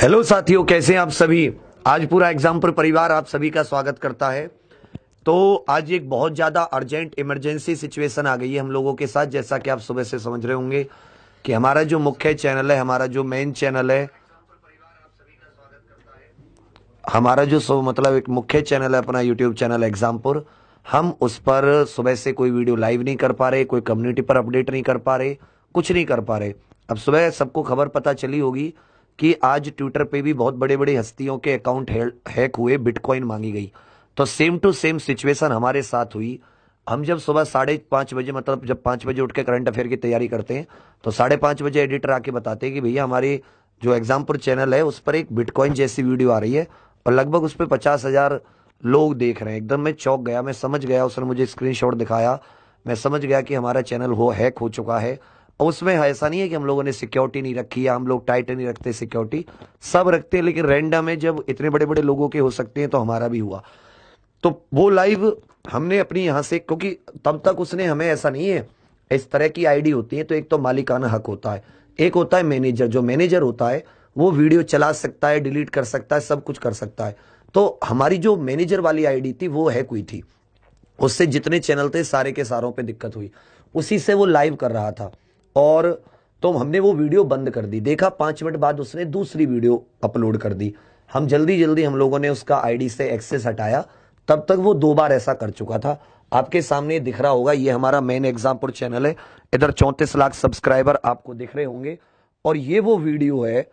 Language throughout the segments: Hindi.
हेलो साथियों कैसे हैं आप सभी आज पूरा एग्जाम पर परिवार आप सभी का स्वागत करता है तो आज एक बहुत ज़्यादा अर्जेंट इमरजेंसी सिचुएशन आ गई है हम लोगों के साथ जैसा कि आप सुबह से समझ रहे होंगे कि हमारा जो मुख्य चैनल है हमारा जो मेन चैनल है हमारा जो सो मतलब एक मुख्य चैनल है अपना यूट्यूब चैनल एग्जामपुर हम उस पर सुबह से कोई वीडियो लाइव नहीं कर पा रहे कोई कम्युनिटी पर अपडेट नहीं कर पा रहे कुछ नहीं कर पा रहे अब सुबह सबको खबर पता चली होगी कि आज ट्विटर पे भी बहुत बड़े बड़े हस्तियों के अकाउंट हैक हुए बिटकॉइन मांगी गई तो सेम टू सेम सिचुएशन हमारे साथ हुई हम जब सुबह साढ़े पांच बजे मतलब जब पांच बजे उठ के करंट अफेयर की तैयारी करते हैं तो साढ़े पांच बजे एडिटर आके बताते हैं कि भैया हमारे जो एग्जामपुर चैनल है उस पर एक बिटकॉइन जैसी वीडियो आ रही है और लगभग उस पर पचास हज़ार लोग देख रहे हैं एकदम मैं चौक गया मैं समझ गया उसने मुझे स्क्रीनशॉट दिखाया मैं समझ गया कि हमारा चैनल हो हैक हो चुका है उसमें हाँ, ऐसा नहीं है कि हम लोगों ने सिक्योरिटी नहीं रखी या हम लोग टाइट नहीं रखते सिक्योरिटी सब रखते हैं लेकिन रेंडम है जब इतने बड़े बड़े लोगों के हो सकते हैं तो हमारा भी हुआ तो वो लाइव हमने अपनी यहां से क्योंकि तब तक उसने हमें ऐसा नहीं है इस तरह की आईडी होती है तो एक तो मालिकाना हक होता है एक होता है मैनेजर जो मैनेजर होता है वो वीडियो चला सकता है डिलीट कर सकता है सब कुछ कर सकता है तो हमारी जो मैनेजर वाली आईडी थी वो हैक हुई थी उससे जितने चैनल थे सारे के सारों पे दिक्कत हुई उसी से वो लाइव कर रहा था और तो हमने वो वीडियो बंद कर दी देखा पांच मिनट बाद उसने दूसरी वीडियो अपलोड कर दी हम जल्दी जल्दी हम लोगों ने उसका आईडी से एक्सेस हटाया तब तक वो दो बार ऐसा कर चुका था आपके सामने दिख रहा होगा ये हमारा मेन एग्जामपुर चैनल है इधर चौंतीस लाख सब्सक्राइबर आपको दिख रहे होंगे और ये वो वीडियो है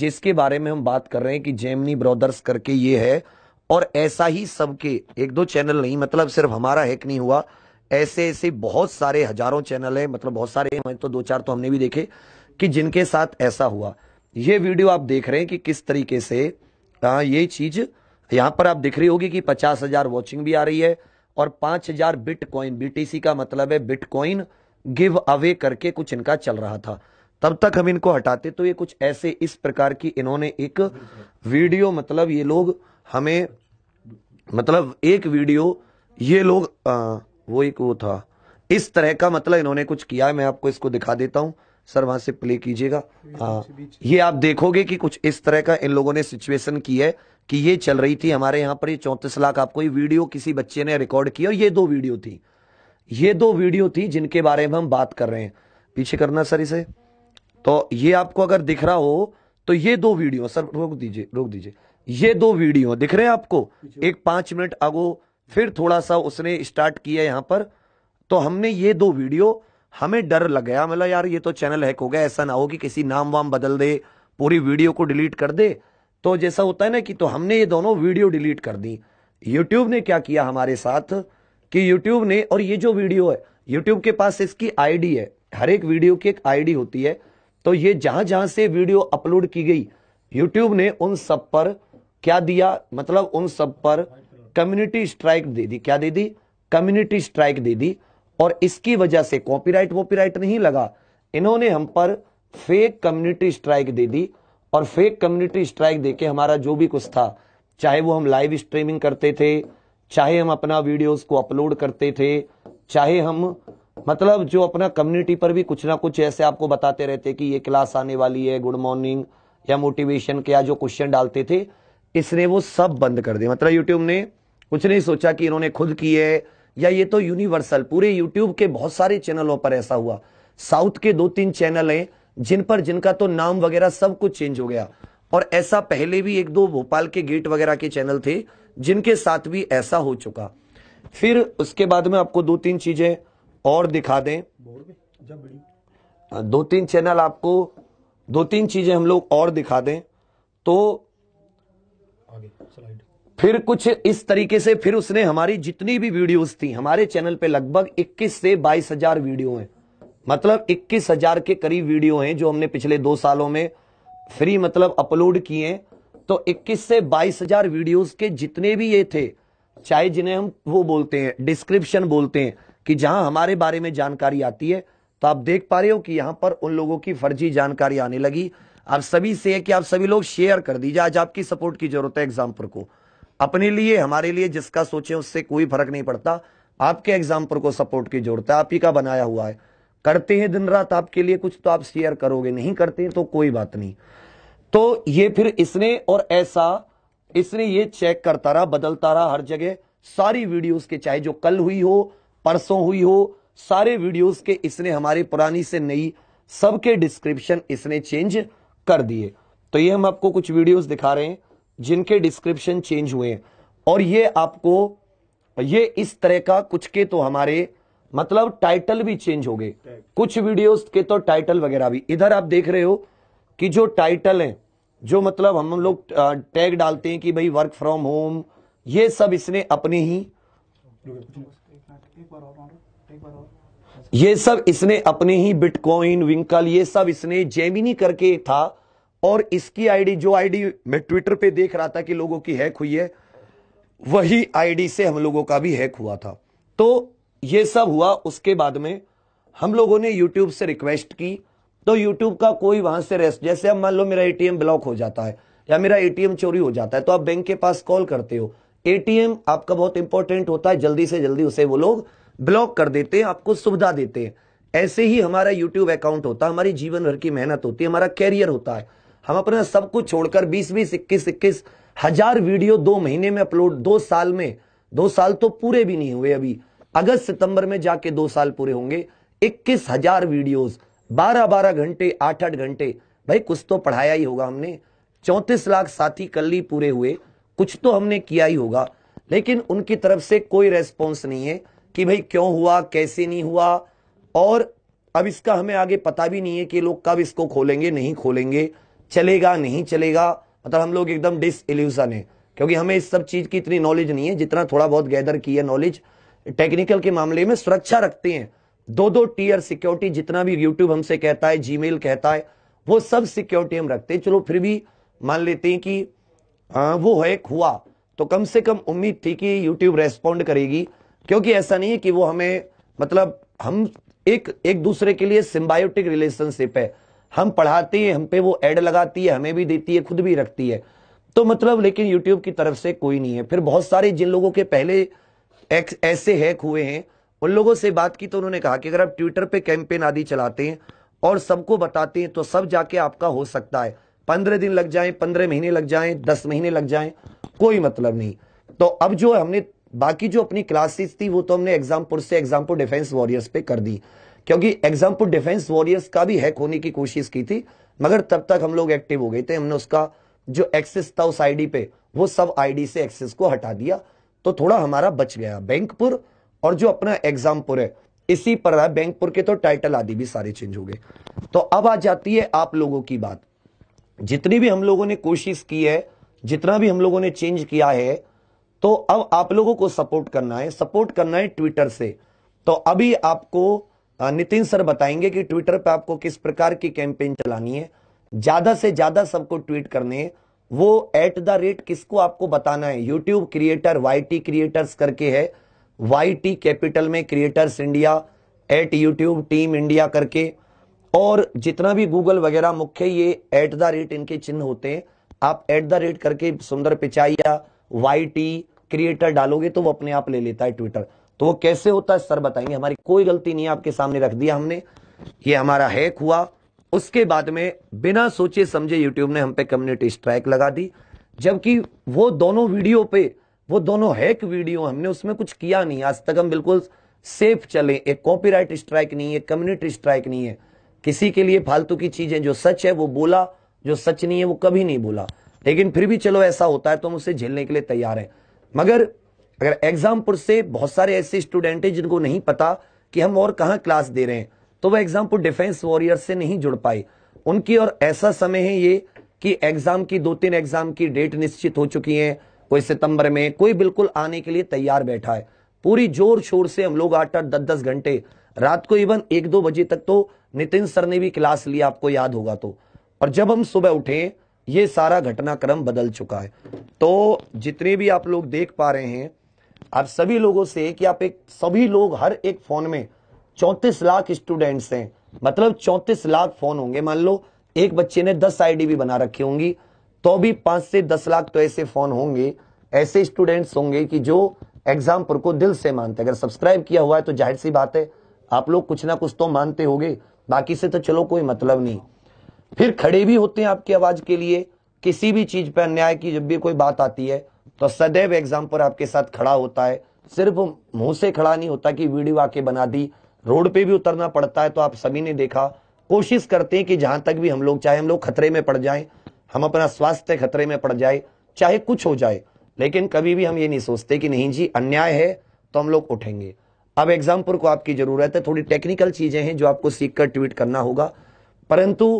जिसके बारे में हम बात कर रहे हैं कि जेमनी ब्रदर्स करके ये है और ऐसा ही सबके एक दो चैनल नहीं मतलब सिर्फ हमारा हैक नहीं हुआ ऐसे ऐसे बहुत सारे हजारों चैनल हैं मतलब बहुत सारे हैं तो दो चार तो हमने भी देखे कि जिनके साथ ऐसा हुआ ये वीडियो आप देख रहे हैं कि किस तरीके से आ, ये चीज यहां पर आप दिख रही होगी कि पचास हजार वॉचिंग भी आ रही है और पांच हजार बिटकॉइन बीटीसी का मतलब है बिटकॉइन गिव अवे करके कुछ इनका चल रहा था तब तक हम इनको हटाते तो ये कुछ ऐसे इस प्रकार की इन्होंने एक वीडियो मतलब ये लोग हमें मतलब एक वीडियो ये लोग आ, वो एक वो था इस तरह का मतलब इन्होंने कुछ किया है मैं आपको इसको दिखा देता हूं सर वहां से प्ले कीजिएगा हाँ। ये आप देखोगे कि कुछ इस तरह का इन लोगों ने सिचुएशन की है कि ये चल रही थी हमारे यहाँ पर ये चौंतीस लाख आपको ये वीडियो किसी बच्चे ने रिकॉर्ड किया और ये दो वीडियो थी ये दो वीडियो थी जिनके बारे में हम बात कर रहे हैं पीछे करना सर इसे तो ये आपको अगर दिख रहा हो तो ये दो वीडियो सर रोक दीजिए रोक दीजिए ये दो वीडियो दिख रहे हैं आपको एक पांच मिनट आगो फिर थोड़ा सा उसने स्टार्ट किया यहाँ पर तो हमने ये दो वीडियो हमें डर लग गया मतलब यार ये तो चैनल हैक हो गया ऐसा ना हो कि किसी नाम वाम बदल दे पूरी वीडियो को डिलीट कर दे तो जैसा होता है ना कि तो हमने ये दोनों वीडियो डिलीट कर दी यूट्यूब ने क्या किया हमारे साथ कि यूट्यूब ने और ये जो वीडियो है यूट्यूब के पास इसकी आईडी है हर एक वीडियो की एक आईडी होती है तो ये जहां जहां से वीडियो अपलोड की गई यूट्यूब ने उन सब पर क्या दिया मतलब उन सब पर कम्युनिटी स्ट्राइक दे दी क्या दे दी कम्युनिटी स्ट्राइक दे दी और इसकी वजह से कॉपीराइट वोपीराइट नहीं लगा इन्होंने हम पर फेक कम्युनिटी स्ट्राइक दे दी और फेक कम्युनिटी स्ट्राइक देके हमारा जो भी कुछ था चाहे वो हम लाइव स्ट्रीमिंग करते थे चाहे हम अपना वीडियोस को अपलोड करते थे चाहे हम मतलब जो अपना कम्युनिटी पर भी कुछ ना कुछ ऐसे आपको बताते रहते कि ये क्लास आने वाली है गुड मॉर्निंग या मोटिवेशन के या जो क्वेश्चन डालते थे इसने वो सब बंद कर दिया मतलब यूट्यूब ने कुछ नहीं सोचा कि इन्होंने खुद किए या ये तो यूनिवर्सल पूरे यूट्यूब के बहुत सारे चैनलों पर ऐसा हुआ साउथ के दो तीन चैनल हैं जिन पर जिनका तो नाम वगैरह सब कुछ चेंज हो गया और ऐसा पहले भी एक दो भोपाल के गेट वगैरह के चैनल थे जिनके साथ भी ऐसा हो चुका फिर उसके बाद में आपको दो तीन चीजें और दिखा दें दो तीन चैनल आपको दो तीन चीजें हम लोग और दिखा दें तो आगे स्लाइड फिर कुछ इस तरीके से फिर उसने हमारी जितनी भी वीडियोस थी हमारे चैनल पे लगभग 21 से बाईस हजार वीडियो हैं मतलब हजार के करीब वीडियो हैं जो हमने पिछले दो सालों में फ्री मतलब अपलोड किए तो 21 से हजार वीडियोस के जितने भी ये थे चाहे जिन्हें हम वो बोलते हैं डिस्क्रिप्शन बोलते हैं कि जहां हमारे बारे में जानकारी आती है तो आप देख पा रहे हो कि यहां पर उन लोगों की फर्जी जानकारी आने लगी आप सभी से कि आप सभी लोग शेयर कर दीजिए आज आपकी सपोर्ट की जरूरत है एग्जाम्पल को अपने लिए हमारे लिए जिसका सोचे उससे कोई फर्क नहीं पड़ता आपके एग्जाम्पल को सपोर्ट की जरूरत तो है आप ही का बनाया हुआ है करते हैं दिन रात आपके लिए कुछ तो आप शेयर करोगे नहीं करते तो कोई बात नहीं तो ये फिर इसने और ऐसा इसने ये चेक करता रहा बदलता रहा हर जगह सारी वीडियोस के चाहे जो कल हुई हो परसों हुई हो सारे वीडियोस के इसने हमारे पुरानी से नई सबके डिस्क्रिप्शन इसने चेंज कर दिए तो ये हम आपको कुछ वीडियोस दिखा रहे हैं जिनके डिस्क्रिप्शन चेंज हुए हैं और ये आपको ये इस तरह का कुछ के तो हमारे मतलब टाइटल भी चेंज हो गए कुछ वीडियोस के तो टाइटल वगैरह भी इधर आप देख रहे हो कि जो टाइटल हैं जो मतलब हम लोग टैग डालते हैं कि भाई वर्क फ्रॉम होम ये सब इसने अपने ही ये सब इसने अपने ही बिटकॉइन विंकल ये सब इसने जेमिनी करके था और इसकी आईडी जो आईडी मैं ट्विटर पे देख रहा था कि लोगों की हैक हुई है वही आईडी से हम लोगों का भी हैक हुआ था तो ये सब हुआ उसके बाद में हम लोगों ने यूट्यूब से रिक्वेस्ट की तो यूट्यूब का कोई वहां से रेस्ट जैसे अब मान लो मेरा एटीएम ब्लॉक हो जाता है या मेरा एटीएम चोरी हो जाता है तो आप बैंक के पास कॉल करते हो एटीएम आपका बहुत इंपॉर्टेंट होता है जल्दी से जल्दी उसे वो लोग ब्लॉक कर देते हैं आपको सुविधा देते हैं ऐसे ही हमारा यूट्यूब अकाउंट होता है हमारी जीवन भर की मेहनत होती है हमारा कैरियर होता है हम अपना सब कुछ छोड़कर बीस बीस इक्कीस इक्कीस हजार वीडियो दो महीने में अपलोड दो साल में दो साल तो पूरे भी नहीं हुए अभी अगस्त सितंबर में जाके दो साल पूरे होंगे इक्कीस हजार वीडियोज बारह बारह घंटे आठ आठ घंटे भाई कुछ तो पढ़ाया ही होगा हमने चौंतीस लाख साथी कल ही पूरे हुए कुछ तो हमने किया ही होगा लेकिन उनकी तरफ से कोई रेस्पॉन्स नहीं है कि भाई क्यों हुआ कैसे नहीं हुआ और अब इसका हमें आगे पता भी नहीं है कि लोग कब इसको खोलेंगे नहीं खोलेंगे चलेगा नहीं चलेगा मतलब हम लोग एकदम डिसइल्यूसन है क्योंकि हमें इस सब चीज़ की इतनी नॉलेज नहीं है जितना थोड़ा बहुत गैदर की है नॉलेज टेक्निकल के मामले में सुरक्षा रखते हैं दो दो टीयर सिक्योरिटी जितना भी यूट्यूब हमसे कहता है जीमेल कहता है वो सब सिक्योरिटी हम रखते हैं चलो फिर भी मान लेते हैं कि आ, वो है हुआ तो कम से कम उम्मीद थी कि यूट्यूब रेस्पॉन्ड करेगी क्योंकि ऐसा नहीं है कि वो हमें मतलब हम एक एक दूसरे के लिए सिम्बायोटिक रिलेशनशिप है हम पढ़ाते हैं हम पे वो एड लगाती है हमें भी देती है खुद भी रखती है तो मतलब लेकिन यूट्यूब की तरफ से कोई नहीं है फिर बहुत सारे जिन लोगों के पहले ऐसे हैक हुए हैं उन लोगों से बात की तो उन्होंने कहा कि अगर आप ट्विटर पे कैंपेन आदि चलाते हैं और सबको बताते हैं तो सब जाके आपका हो सकता है पंद्रह दिन लग जाए पंद्रह महीने लग जाए दस महीने लग जाए कोई मतलब नहीं तो अब जो हमने बाकी जो अपनी क्लासेस थी वो तो हमने एग्जामपुर से एग्जामपुर डिफेंस वॉरियर्स पे कर दी क्योंकि एग्जाम्पल डिफेंस वॉरियर्स का भी हैक होने की कोशिश की थी मगर तब तक हम लोग एक्टिव हो गए थे हमने उसका जो एक्सेस था उस आईडी पे वो सब आईडी से एक्सेस को हटा दिया तो थोड़ा हमारा बच गया बैंकपुर और जो अपना एग्जामपुर है इसी पर रहा बैंकपुर के तो टाइटल आदि भी सारे चेंज हो गए तो अब आ जाती है आप लोगों की बात जितनी भी हम लोगों ने कोशिश की है जितना भी हम लोगों ने चेंज किया है तो अब आप लोगों को सपोर्ट करना है सपोर्ट करना है ट्विटर से तो अभी आपको नितिन सर बताएंगे कि ट्विटर पर आपको किस प्रकार की कैंपेन चलानी है ज्यादा से ज्यादा सबको ट्वीट करने है वो एट द रेट किसको आपको बताना है यूट्यूब क्रिएटर वाईटी क्रिएटर्स करके है वाईटी कैपिटल में creators India at YouTube team India करके और जितना भी गूगल वगैरह मुख्य ये एट द रेट इनके चिन्ह होते हैं आप एट द रेट करके सुंदर पिचाइया वाई टी क्रिएटर डालोगे तो वो अपने आप ले लेता है ट्विटर तो वो कैसे होता है सर बताएंगे हमारी कोई गलती नहीं आपके सामने रख दिया हमने ये हमारा हैक हुआ उसके बाद में बिना सोचे समझे यूट्यूब ने हम पे कम्युनिटी स्ट्राइक लगा दी जबकि वो दोनों वीडियो पे वो दोनों हैक वीडियो हमने उसमें कुछ किया नहीं आज तक हम बिल्कुल सेफ चले एक कॉपीराइट स्ट्राइक नहीं है कम्युनिटी स्ट्राइक नहीं है किसी के लिए फालतू की चीजें जो सच है वो बोला जो सच नहीं है वो कभी नहीं बोला लेकिन फिर भी चलो ऐसा होता है तो हम उसे झेलने के लिए तैयार है मगर अगर एग्जामपुर से बहुत सारे ऐसे स्टूडेंट हैं जिनको नहीं पता कि हम और कहाँ क्लास दे रहे हैं तो वह एग्जामपुर डिफेंस वॉरियर से नहीं जुड़ पाए उनकी और ऐसा समय है ये कि एग्जाम की दो तीन एग्जाम की डेट निश्चित हो चुकी है कोई सितंबर में कोई बिल्कुल आने के लिए तैयार बैठा है पूरी जोर शोर से हम लोग आठ आठ दस दस घंटे रात को इवन एक दो बजे तक तो नितिन सर ने भी क्लास लिया आपको याद होगा तो और जब हम सुबह उठे ये सारा घटनाक्रम बदल चुका है तो जितने भी आप लोग देख पा रहे हैं आप सभी लोगों से कि आप एक सभी लोग हर एक फोन में चौतीस लाख स्टूडेंट्स हैं मतलब चौतीस लाख फोन होंगे मान लो एक बच्चे ने दस आईडी भी बना रखी होंगी तो भी पांच से दस लाख तो ऐसे फोन होंगे ऐसे स्टूडेंट्स होंगे कि जो एग्जाम पर को दिल से मानते अगर सब्सक्राइब किया हुआ है तो जाहिर सी बात है आप लोग कुछ ना कुछ तो मानते होंगे बाकी से तो चलो कोई मतलब नहीं फिर खड़े भी होते हैं आपकी आवाज के लिए किसी भी चीज पर अन्याय की जब भी कोई बात आती है तो सदैव एग्जाम्पल आपके साथ खड़ा होता है सिर्फ मुंह से खड़ा नहीं होता कि वीडियो आके बना दी रोड पे भी उतरना पड़ता है तो आप सभी ने देखा कोशिश करते हैं कि जहां तक भी हम लोग चाहे हम लोग खतरे में पड़ जाए हम अपना स्वास्थ्य खतरे में पड़ जाए चाहे कुछ हो जाए लेकिन कभी भी हम ये नहीं सोचते कि नहीं जी अन्याय है तो हम लोग उठेंगे अब एग्जाम्पल को आपकी जरूरत है थोड़ी टेक्निकल चीजें हैं जो आपको सीख कर ट्वीट करना होगा परंतु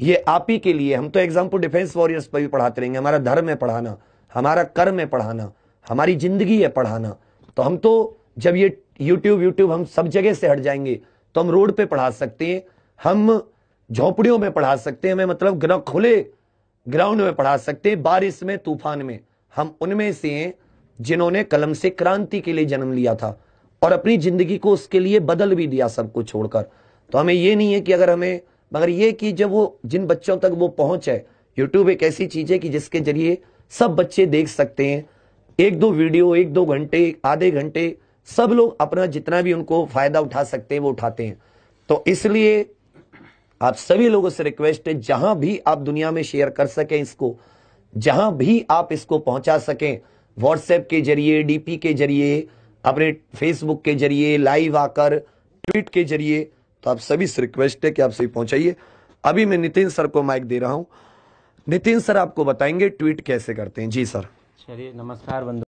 ये आप ही के लिए हम तो एग्जाम्पल डिफेंस वॉरियर्स पर भी पढ़ाते रहेंगे हमारा धर्म है पढ़ाना हमारा कर्म है पढ़ाना हमारी जिंदगी है पढ़ाना तो हम तो जब ये यूट्यूब यूट्यूब हम सब जगह से हट जाएंगे तो हम रोड पे पढ़ा सकते हैं हम झोपड़ियों में पढ़ा सकते हैं हमें मतलब खुले ग्राउंड में पढ़ा सकते हैं बारिश में तूफान में हम उनमें से हैं जिन्होंने कलम से क्रांति के लिए जन्म लिया था और अपनी जिंदगी को उसके लिए बदल भी दिया सबको छोड़कर तो हमें ये नहीं है कि अगर हमें मगर ये कि जब वो जिन बच्चों तक वो पहुंच है यूट्यूब एक ऐसी चीज है कि जिसके जरिए सब बच्चे देख सकते हैं एक दो वीडियो एक दो घंटे आधे घंटे सब लोग अपना जितना भी उनको फायदा उठा सकते हैं वो उठाते हैं तो इसलिए आप सभी लोगों से रिक्वेस्ट है जहां भी आप दुनिया में शेयर कर सकें इसको जहां भी आप इसको पहुंचा सकें व्हाट्सएप के जरिए डीपी के जरिए अपने फेसबुक के जरिए लाइव आकर ट्वीट के जरिए तो आप सभी से रिक्वेस्ट है कि आप सभी पहुंचाइए अभी मैं नितिन सर को माइक दे रहा हूं नितिन सर आपको बताएंगे ट्वीट कैसे करते हैं जी सर चलिए नमस्कार बंधु